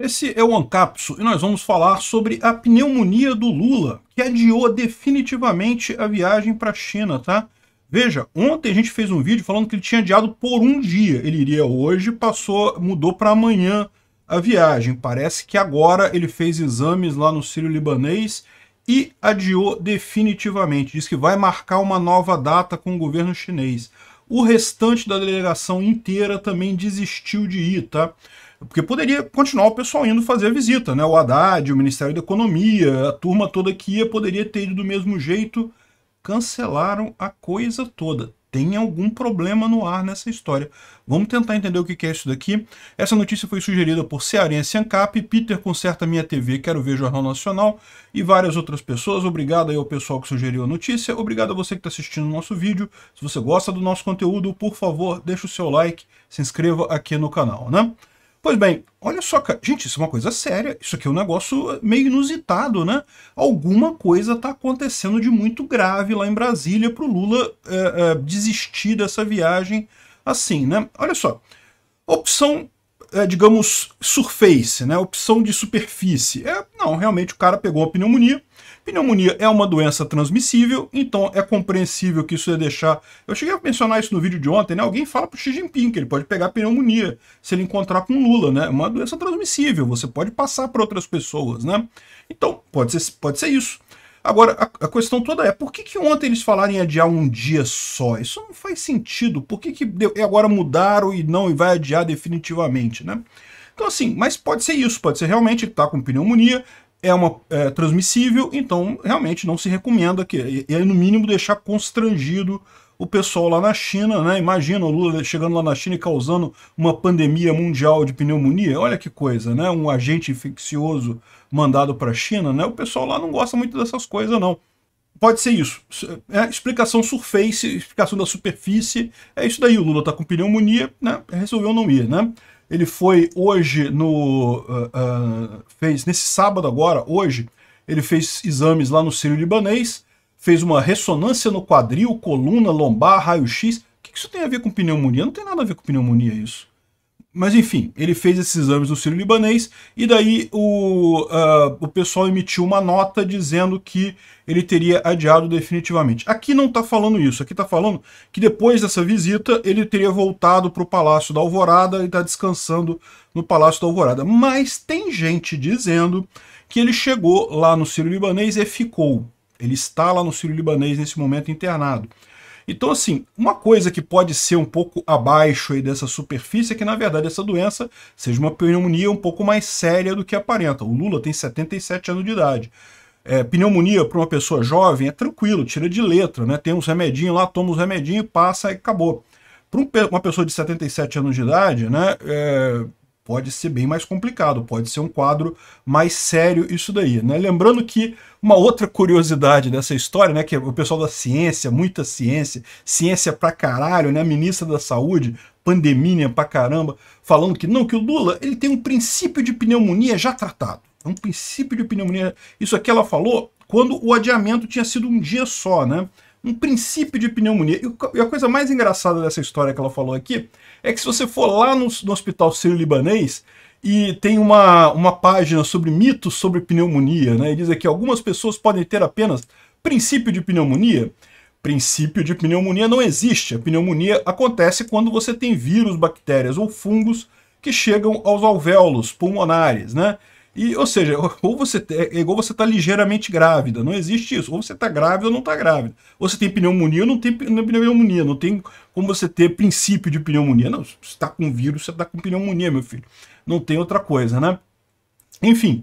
Esse é o Ancapso e nós vamos falar sobre a pneumonia do Lula, que adiou definitivamente a viagem para a China, tá? Veja, ontem a gente fez um vídeo falando que ele tinha adiado por um dia. Ele iria hoje, passou, mudou para amanhã a viagem. Parece que agora ele fez exames lá no Sírio Libanês e adiou definitivamente. Diz que vai marcar uma nova data com o governo chinês. O restante da delegação inteira também desistiu de ir, tá? Porque poderia continuar o pessoal indo fazer a visita, né? O Haddad, o Ministério da Economia, a turma toda que ia poderia ter ido do mesmo jeito. Cancelaram a coisa toda. Tem algum problema no ar nessa história. Vamos tentar entender o que é isso daqui. Essa notícia foi sugerida por Cearense Ancap, Peter Conserta Minha TV, Quero Ver Jornal Nacional e várias outras pessoas. Obrigado aí ao pessoal que sugeriu a notícia. Obrigado a você que está assistindo o nosso vídeo. Se você gosta do nosso conteúdo, por favor, deixa o seu like, se inscreva aqui no canal, né? Pois bem, olha só, gente, isso é uma coisa séria, isso aqui é um negócio ah, meio inusitado, né? Alguma coisa está acontecendo de muito grave lá em Brasília para o Lula é, é, desistir dessa viagem assim, né? Olha só, opção é, digamos, surface, né? opção de superfície. É, não, realmente o cara pegou a pneumonia. Pneumonia é uma doença transmissível, então é compreensível que isso ia deixar... Eu cheguei a mencionar isso no vídeo de ontem, né? Alguém fala pro Xi Jinping que ele pode pegar pneumonia se ele encontrar com Lula, né? É uma doença transmissível, você pode passar para outras pessoas, né? Então, pode ser, pode ser isso. Agora, a, a, questão toda é, por que, que ontem eles falaram em adiar um dia só? Isso não faz sentido. Por que, que deu, agora mudaram e não e vai adiar definitivamente, né? Então, assim, mas pode ser isso, pode ser realmente que está com pneumonia, é uma é, transmissível, então realmente não se recomenda que e é no mínimo deixar constrangido o pessoal lá na China, né? Imagina o Lula chegando lá na China e causando uma pandemia mundial de pneumonia. Olha que coisa, né? Um agente infeccioso mandado para a China, né? O pessoal lá não gosta muito dessas coisas, não. Pode ser isso. É explicação surface, explicação da superfície. É isso daí. O Lula tá com pneumonia, né? Resolveu não ir, né? Ele foi hoje no. Uh, uh, fez nesse sábado agora, hoje, ele fez exames lá no Sírio Libanês fez uma ressonância no quadril, coluna, lombar, raio-x. O que isso tem a ver com pneumonia? Não tem nada a ver com pneumonia isso. Mas enfim, ele fez esses exames no Ciro Libanês e daí o, uh, o pessoal emitiu uma nota dizendo que ele teria adiado definitivamente. Aqui não está falando isso, aqui está falando que depois dessa visita ele teria voltado para o Palácio da Alvorada e está descansando no Palácio da Alvorada. Mas tem gente dizendo que ele chegou lá no Ciro Libanês e ficou. Ele está lá no Sírio-Libanês nesse momento internado. Então, assim, uma coisa que pode ser um pouco abaixo aí dessa superfície é que, na verdade, essa doença seja uma pneumonia um pouco mais séria do que aparenta. O Lula tem 77 anos de idade. É, pneumonia para uma pessoa jovem é tranquilo, tira de letra, né? Tem uns remedinhos lá, toma os remedinhos, passa e acabou. Para uma pessoa de 77 anos de idade, né, é, pode ser bem mais complicado, pode ser um quadro mais sério isso daí, né? Lembrando que uma outra curiosidade dessa história, né, que o pessoal da ciência, muita ciência, ciência pra caralho, né, a ministra da saúde, pandemia pra caramba, falando que não, que o Lula, ele tem um princípio de pneumonia já tratado. É um princípio de pneumonia. Isso aqui ela falou quando o adiamento tinha sido um dia só, né? um princípio de pneumonia. E a coisa mais engraçada dessa história que ela falou aqui é que se você for lá no, no hospital sírio-libanês e tem uma, uma página sobre mitos sobre pneumonia, né? E diz aqui, algumas pessoas podem ter apenas princípio de pneumonia. Princípio de pneumonia não existe. A pneumonia acontece quando você tem vírus, bactérias ou fungos que chegam aos alvéolos pulmonares, né? E, ou seja, ou você é igual você está ligeiramente grávida, não existe isso. Ou você está grávida ou não está grávida. Ou você tem pneumonia ou não tem pneumonia. Não tem como você ter princípio de pneumonia. Não, você está com vírus, você está com pneumonia, meu filho. Não tem outra coisa, né? Enfim.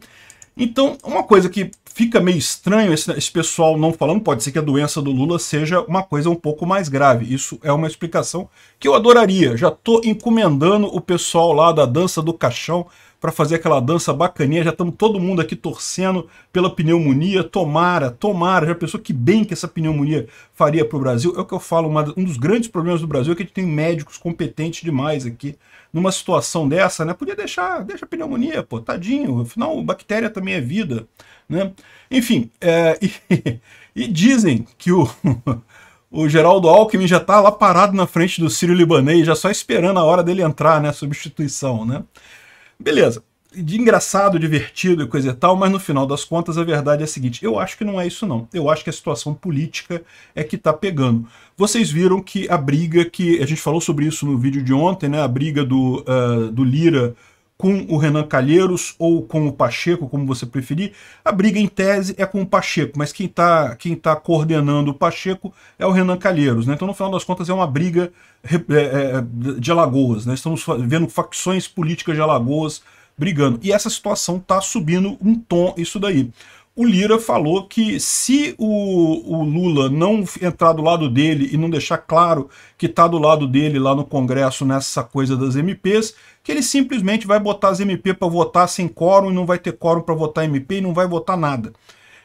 Então, uma coisa que fica meio estranho esse, esse pessoal não falando, pode ser que a doença do Lula seja uma coisa um pouco mais grave. Isso é uma explicação que eu adoraria. Já estou encomendando o pessoal lá da dança do caixão para fazer aquela dança bacaninha. Já estamos todo mundo aqui torcendo pela pneumonia. Tomara, tomara. Já pensou que bem que essa pneumonia faria para o Brasil? É o que eu falo, uma, um dos grandes problemas do Brasil é que a gente tem médicos competentes demais aqui. Numa situação dessa, né? Podia deixar, deixa a pneumonia, pô, tadinho. Afinal, bactéria também é vida, né? Enfim, é, e, e dizem que o... o Geraldo Alckmin já está lá parado na frente do Sírio Libanês, já só esperando a hora dele entrar, né? Substituição, né? Beleza. De engraçado, divertido e coisa e tal, mas no final das contas a verdade é a seguinte, eu acho que não é isso não. Eu acho que a situação política é que tá pegando. Vocês viram que a briga que... A gente falou sobre isso no vídeo de ontem, né? A briga do, uh, do Lira com o Renan Calheiros ou com o Pacheco, como você preferir. A briga em tese é com o Pacheco, mas quem está quem tá coordenando o Pacheco é o Renan Calheiros. Né? Então, no final das contas, é uma briga é, é, é, de Alagoas. Né? Estamos vendo facções políticas de Alagoas brigando. E essa situação está subindo um tom isso daí o Lira falou que se o, o, Lula não entrar do lado dele e não deixar claro que está do lado dele lá no Congresso nessa coisa das MPs, que ele simplesmente vai botar as MP para votar sem quórum e não vai ter quórum para votar MP e não vai votar nada.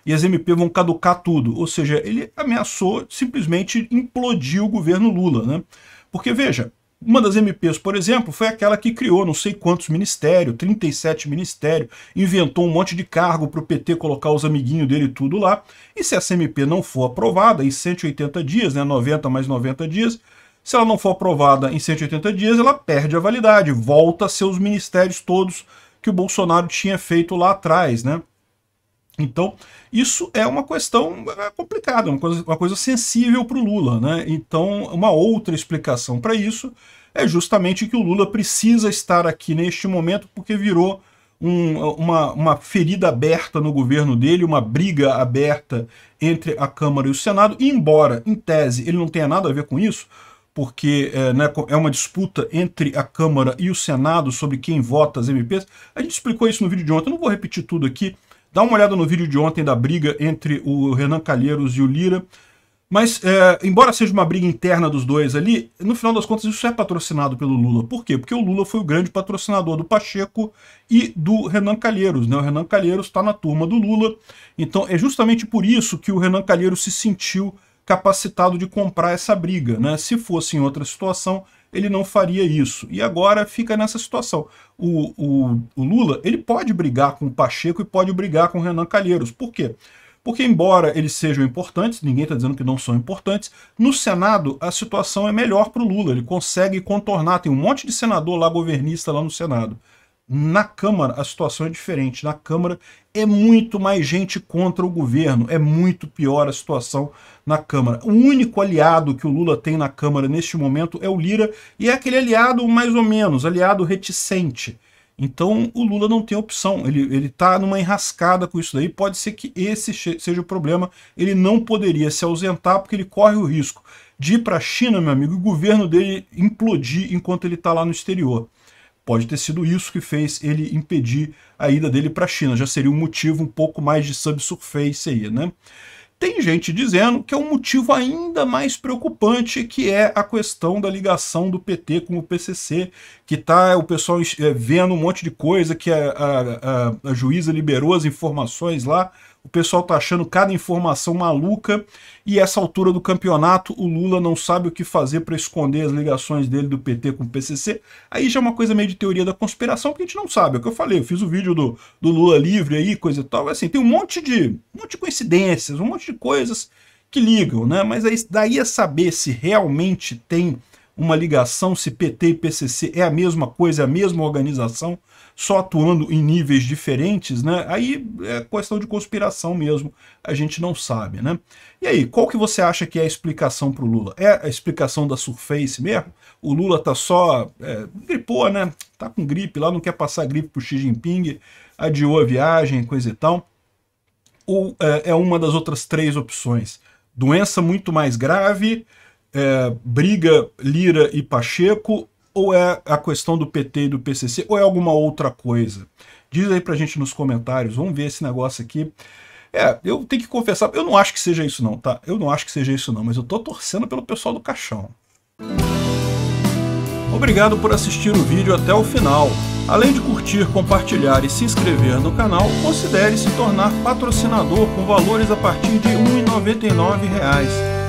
E as MP vão caducar tudo. Ou seja, ele ameaçou simplesmente implodir o governo Lula. Né? Porque, veja, uma das MPs, por exemplo, foi aquela que criou não sei quantos ministérios, 37 ministérios, inventou um monte de cargo para o PT colocar os amiguinhos dele tudo lá. E se essa MP não for aprovada em 180 dias, né, 90 mais 90 dias, se ela não for aprovada em 180 dias, ela perde a validade, volta a seus ministérios todos que o Bolsonaro tinha feito lá atrás, né? Então, isso é uma questão é complicada, uma coisa, uma coisa sensível para o Lula. Né? Então, uma outra explicação para isso é justamente que o Lula precisa estar aqui neste momento porque virou um, uma, uma ferida aberta no governo dele, uma briga aberta entre a Câmara e o Senado, e embora, em tese, ele não tenha nada a ver com isso, porque é, né, é, uma disputa entre a Câmara e o Senado sobre quem vota as MPs. A gente explicou isso no vídeo de ontem, eu não vou repetir tudo aqui, Dá uma olhada no vídeo de ontem da briga entre o Renan Calheiros e o Lira. Mas, é, embora seja uma briga interna dos dois ali, no final das contas isso é patrocinado pelo Lula. Por quê? Porque o Lula foi o grande patrocinador do Pacheco e do Renan Calheiros. Né? O Renan Calheiros está na turma do Lula. Então é justamente por isso que o Renan Calheiros se sentiu capacitado de comprar essa briga. Né? Se fosse em outra situação, ele não faria isso. E agora fica nessa situação. O, o, o Lula ele pode brigar com o Pacheco e pode brigar com o Renan Calheiros. Por quê? Porque, embora eles sejam importantes, ninguém está dizendo que não são importantes, no Senado a situação é melhor para o Lula. Ele consegue contornar, tem um monte de senador lá governista lá no Senado. Na Câmara, a situação é diferente. Na Câmara, é muito mais gente contra o governo. É muito pior a situação na Câmara. O único aliado que o Lula tem na Câmara neste momento é o Lira, e é aquele aliado mais ou menos, aliado reticente. Então o Lula não tem opção, ele, ele tá numa enrascada com isso daí, pode ser que esse seja o problema, ele não poderia se ausentar porque ele corre o risco de ir para a China, meu amigo, e o governo dele implodir enquanto ele está lá no exterior. Pode ter sido isso que fez ele impedir a ida dele para a China, já seria um motivo um pouco mais de subsurface aí, né? Tem gente dizendo que é um motivo ainda mais preocupante, que é a questão da ligação do PT com o PCC, que tá o pessoal é, vendo um monte de coisa, que a, a, a, a juíza liberou as informações lá, o pessoal tá achando cada informação maluca e essa altura do campeonato o Lula não sabe o que fazer para esconder as ligações dele do PT com o PCC. Aí já é uma coisa meio de teoria da conspiração, porque a gente não sabe. É o que eu falei, eu fiz o vídeo do, do Lula livre aí, coisa e tal. Assim, tem um monte de, um monte de coincidências, um monte de coisas que ligam, né? Mas aí, daí a saber se realmente tem uma ligação se PT e PCC é a mesma coisa, é a mesma organização, só atuando em níveis diferentes, né? Aí é questão de conspiração mesmo, a gente não sabe, né? E aí, qual que você acha que é a explicação para o Lula? É a explicação da Surface mesmo? O Lula tá só... É, gripou, né? Tá com gripe lá, não quer passar gripe pro Xi Jinping, adiou a viagem, coisa e tal. Ou é, é uma das outras três opções? Doença muito mais grave, é, briga Lira e Pacheco ou é a questão do PT e do PCC ou é alguma outra coisa? Diz aí pra gente nos comentários, vamos ver esse negócio aqui. É, eu tenho que confessar, eu não acho que seja isso não, tá? Eu não acho que seja isso não, mas eu tô torcendo pelo pessoal do caixão. Obrigado por assistir o vídeo até o final. Além de curtir, compartilhar e se inscrever no canal, considere se tornar patrocinador com valores a partir de R$ 1,99